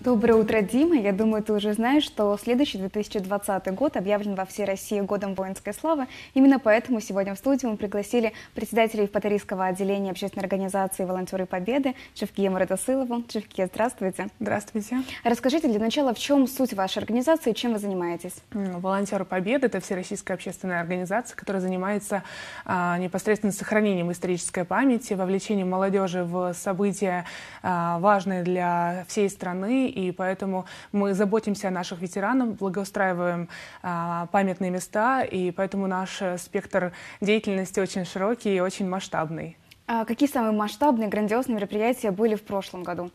Доброе утро, Дима. Я думаю, ты уже знаешь, что следующий 2020 год объявлен во всей России годом воинской славы. Именно поэтому сегодня в студию мы пригласили председателя Евпаторийского отделения общественной организации «Волонтеры Победы» Шевкия Муратасылову. Шевкия, здравствуйте. Здравствуйте. Расскажите для начала, в чем суть вашей организации и чем вы занимаетесь? «Волонтеры Победы» — это всероссийская общественная организация, которая занимается а, непосредственно сохранением исторической памяти, вовлечением молодежи в события, а, важные для всей страны и поэтому мы заботимся о наших ветеранах, благоустраиваем а, памятные места, и поэтому наш э, спектр деятельности очень широкий и очень масштабный. А какие самые масштабные, грандиозные мероприятия были в прошлом году?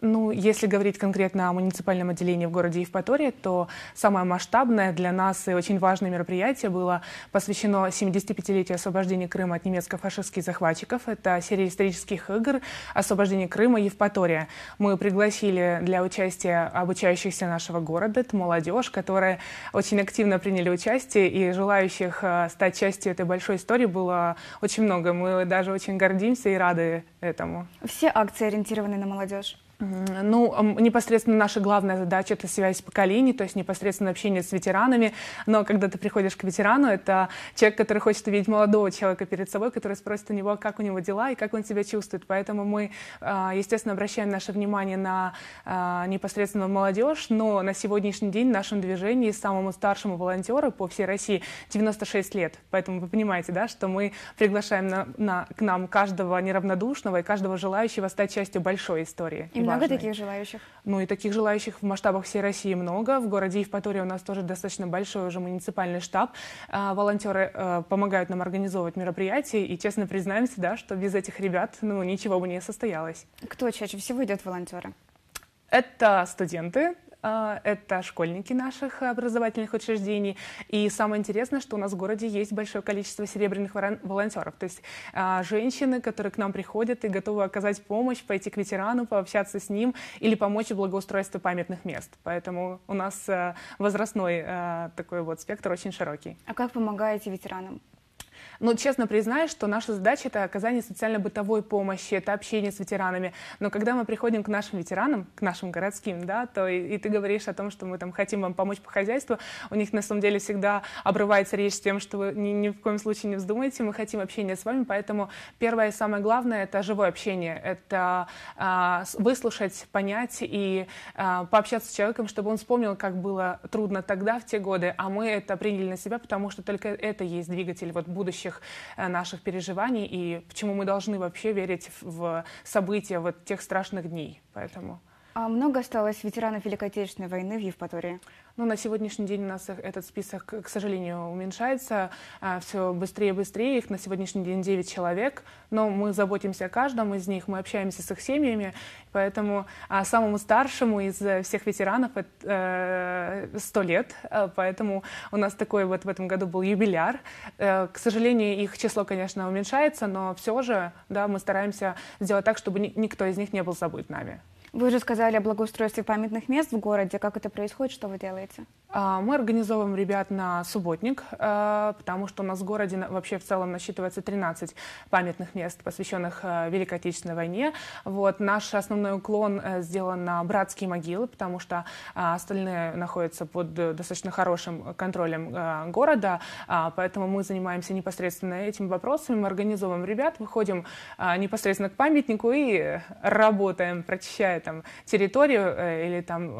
Ну, если говорить конкретно о муниципальном отделении в городе Евпатории, то самое масштабное для нас и очень важное мероприятие было посвящено 75-летию освобождения Крыма от немецко-фашистских захватчиков. Это серия исторических игр «Освобождение Крыма. Евпатория». Мы пригласили для участия обучающихся нашего города, это молодежь, которая очень активно приняли участие, и желающих э, стать частью этой большой истории было очень много. Мы даже очень гордимся и рады этому. Все акции ориентированы на молодежь? Ну, непосредственно наша главная задача — это связь поколений, то есть непосредственно общение с ветеранами. Но когда ты приходишь к ветерану, это человек, который хочет увидеть молодого человека перед собой, который спросит у него, как у него дела и как он себя чувствует. Поэтому мы, а, естественно, обращаем наше внимание на а, непосредственно молодежь, но на сегодняшний день в нашем движении самому старшему волонтеру по всей России 96 лет. Поэтому вы понимаете, да, что мы приглашаем на, на, к нам каждого неравнодушного и каждого желающего стать частью большой истории. И много таких желающих? Ну и таких желающих в масштабах всей России много. В городе Евпатория у нас тоже достаточно большой уже муниципальный штаб. А, волонтеры а, помогают нам организовывать мероприятия. И честно признаемся, да, что без этих ребят ну, ничего бы не состоялось. Кто чаще всего идет волонтеры? Это студенты, а, это школьники наших образовательных учреждений. И самое интересное, что у нас в городе есть большое количество серебряных волонтеров, то есть а, женщины, которые к нам приходят и готовы оказать помощь, пойти к ветерану, пообщаться с ним или помочь в благоустройстве памятных мест. Поэтому у нас э, возрастной э, такой вот спектр очень широкий. А как помогаете ветеранам? Ну честно признаюсь, что наша задача — это оказание социально-бытовой помощи, это общение с ветеранами. Но когда мы приходим к нашим ветеранам, к нашим городским, да, то и, и ты говоришь о том, что мы там хотим вам помочь по хозяйству, у них на самом деле всегда обрывается речь с тем, что вы ни, ни в коем случае не вздумайте, мы хотим общения с вами, поэтому первое и самое главное — это живое общение, это а, выслушать, понять и а, пообщаться с человеком, чтобы он вспомнил, как было трудно тогда, в те годы, а мы это приняли на себя, потому что только это есть двигатель вот будущего будущих э, наших переживаний и почему мы должны вообще верить в события вот тех страшных дней. Поэтому... А много осталось ветеранов Великой Отечественной войны в Евпатории? Ну, на сегодняшний день у нас э, этот список, к сожалению, уменьшается. А, все быстрее и быстрее. Их на сегодняшний день 9 человек. Но мы заботимся о каждом из них, мы общаемся с их семьями. Поэтому а, самому старшему из э, всех ветеранов э, сто лет. А, поэтому у нас такой вот в этом году был юбиляр. К сожалению, их число, конечно, уменьшается, но все же да, мы стараемся сделать так, чтобы никто из них не был забыт нами. Вы уже сказали о благоустройстве памятных мест в городе. Как это происходит? Что вы делаете? А, мы организовываем ребят на субботник, а, потому что у нас в городе вообще в целом насчитывается 13 памятных мест, посвященных а, Великой Отечественной войне. Вот. Наш основной уклон э, сделан на братские могилы, потому что остальные находятся под э, достаточно хорошим контролем города, поэтому мы занимаемся непосредственно этими вопросами, мы организовываем ребят, выходим непосредственно к памятнику и работаем, прочищая там территорию э, или там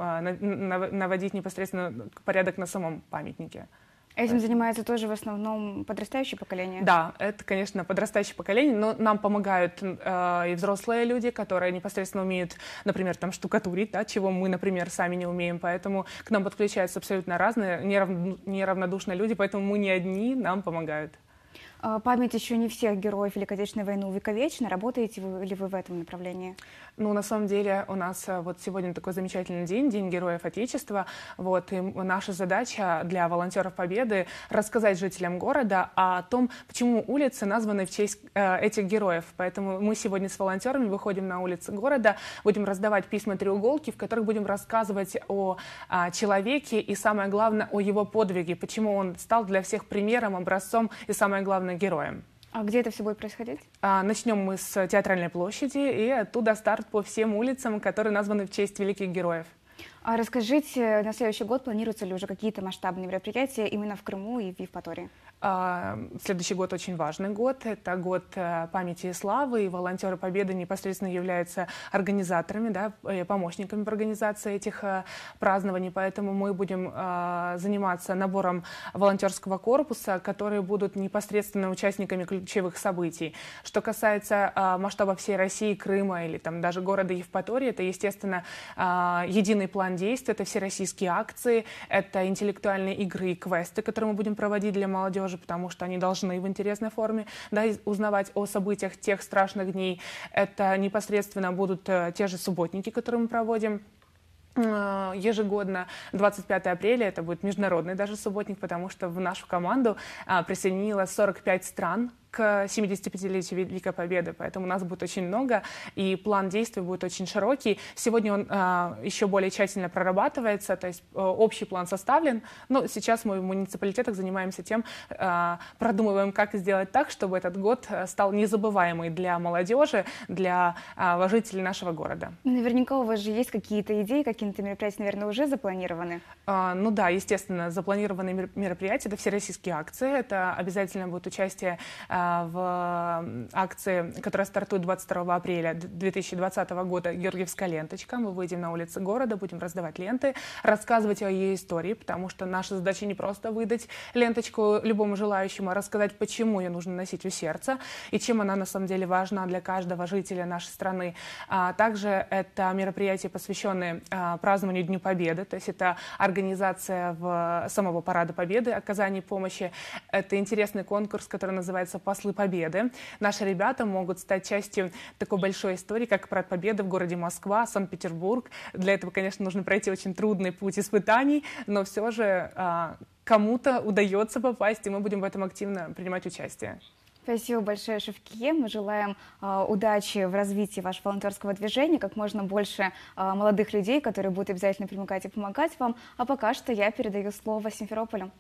наводить непосредственно порядок на самом памятнике. Этим занимается тоже в основном подрастающее поколение. Да, это, конечно, подрастающее поколение, но нам помогают э, и взрослые люди, которые непосредственно умеют, например, там штукатурить, да, чего мы, например, сами не умеем, поэтому к нам подключаются абсолютно разные, нерав... неравнодушные люди, поэтому мы не одни, нам помогают. А, память еще не всех героев Великой Отечественной войны увековечена. Работаете ли вы в этом направлении? Ну, на самом деле, у нас э, вот сегодня такой замечательный день, День Героев Отечества. Вот, и наша задача для волонтеров Победы рассказать жителям города о том, почему улицы названы в честь э, этих героев. Поэтому мы сегодня с волонтерами выходим на улицы города, будем раздавать письма-треуголки, в которых будем рассказывать о, о а, человеке и, самое главное, о его подвиге, почему он стал для всех примером, образцом и, самое главное, героем. А где это все будет происходить? А, начнем мы с Театральной площади, и оттуда старт по всем улицам, которые названы в честь великих героев. А расскажите, на следующий год планируются ли уже какие-то масштабные мероприятия именно в Крыму и в Евпатории? А, следующий год очень важный год. Это год э, памяти и славы, и волонтеры Победы непосредственно являются организаторами, да, э, помощниками в организации этих э, празднований. Поэтому мы будем заниматься набором волонтерского корпуса, которые будут непосредственно участниками ключевых событий. Что касается масштаба всей России, Крыма или там даже города Евпатории, это, естественно, единый план действий, это всероссийские акции, это интеллектуальные игры и квесты, которые мы будем проводить для молодежи тоже потому, что они должны в интересной форме да, узнавать о событиях тех страшных дней. Это непосредственно будут э, те же субботники, которые мы проводим э, ежегодно 25 апреля, это будет международный даже субботник, потому что в нашу команду а, присоединилось 45 стран к 75-летию Великой Победы, поэтому нас будет очень много, и план действий будет очень широкий. Сегодня он а, еще более тщательно прорабатывается, то есть э, общий план составлен, но сейчас мы в муниципалитетах занимаемся тем, а, продумываем, как сделать так, чтобы этот год э, стал незабываемый для молодежи, для а, жителей нашего города. Наверняка у вас же есть какие-то идеи, какие-то мероприятия, наверное, уже запланированы? А, ну да, естественно, запланированные мероприятия — это всероссийские акции, это обязательно будет участие а, а, в акции, которая стартует 22 апреля 2020 года «Георгиевская ленточка». Мы выйдем на улицы города, будем раздавать ленты, рассказывать о ее истории, потому что наша задача не просто выдать ленточку любому желающему, а рассказать, почему ее нужно носить у сердца и чем она на самом деле важна для каждого жителя нашей страны. А также это мероприятие, посвященное а, празднованию Дню Победы, то есть это организация в самого Парада Победы, оказание помощи. Это интересный конкурс, который называется «По послы Победы. Наши ребята могут стать частью такой большой истории, как Парад Победы в городе Москва, Санкт-Петербург. Для этого, конечно, нужно пройти очень трудный путь испытаний, но все же а, кому-то удается попасть, и мы будем в этом активно принимать участие. Спасибо большое, Шевкие. Мы желаем э, удачи в развитии вашего волонтерского движения, как можно больше э, молодых людей, которые будут обязательно примыкать и помогать вам. А пока что я передаю слово Симферополю.